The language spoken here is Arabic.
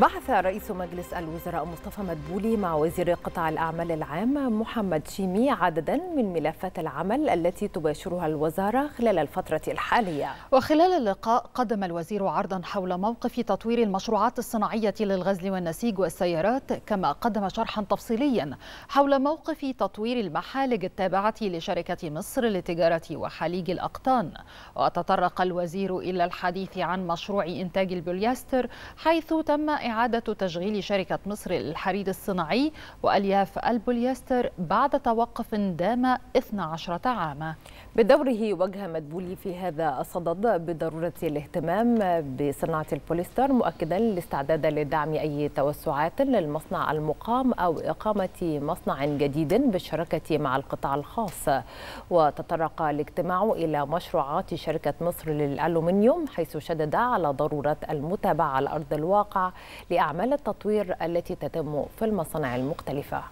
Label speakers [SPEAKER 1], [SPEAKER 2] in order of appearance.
[SPEAKER 1] بحث رئيس مجلس الوزراء مصطفى مدبولي مع وزير قطاع الأعمال العام محمد شيمي عددا من ملفات العمل التي تباشرها الوزارة
[SPEAKER 2] خلال الفترة الحالية وخلال اللقاء قدم الوزير عرضا حول موقف تطوير المشروعات الصناعية للغزل والنسيج والسيارات كما قدم شرحا تفصيليا حول موقف تطوير المحالج التابعة لشركة مصر للتجارة وحليج الأقطان وتطرق الوزير إلى الحديث عن مشروع إنتاج البوليستر حيث تم إعادة تشغيل شركة مصر للحريد الصناعي وألياف البوليستر بعد توقف دام 12 عاما بدوره وجه
[SPEAKER 1] مدبولي في هذا الصدد بضرورة الاهتمام بصناعة البوليستر مؤكدا الاستعداد لدعم أي توسعات للمصنع المقام أو إقامة مصنع جديد بالشراكة مع القطاع الخاص وتطرق الاجتماع إلى مشروعات شركة مصر للألومنيوم حيث شدد على ضرورة المتابعة على أرض الواقع لأعمال التطوير التي تتم في المصانع المختلفة